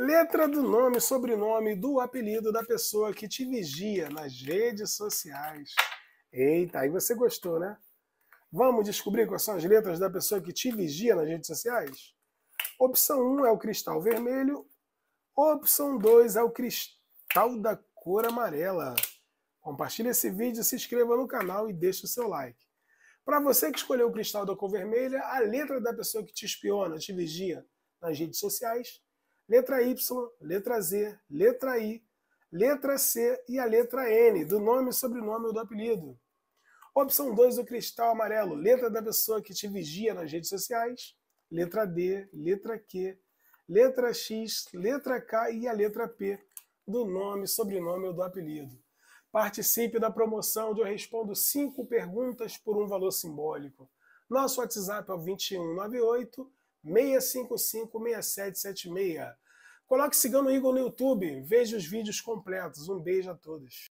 Letra do nome, sobrenome, do apelido da pessoa que te vigia nas redes sociais. Eita, aí você gostou, né? Vamos descobrir quais são as letras da pessoa que te vigia nas redes sociais? Opção 1 é o cristal vermelho. Opção 2 é o cristal da cor amarela. Compartilhe esse vídeo, se inscreva no canal e deixe o seu like. Para você que escolheu o cristal da cor vermelha, a letra da pessoa que te espiona, te vigia nas redes sociais letra Y, letra Z, letra I, letra C e a letra N, do nome, sobrenome ou do apelido. Opção 2, o cristal amarelo, letra da pessoa que te vigia nas redes sociais, letra D, letra Q, letra X, letra K e a letra P, do nome, sobrenome ou do apelido. Participe da promoção onde eu respondo cinco perguntas por um valor simbólico. Nosso WhatsApp é o 2198 655-6776. Coloque Cigano Igor no YouTube, veja os vídeos completos. Um beijo a todos.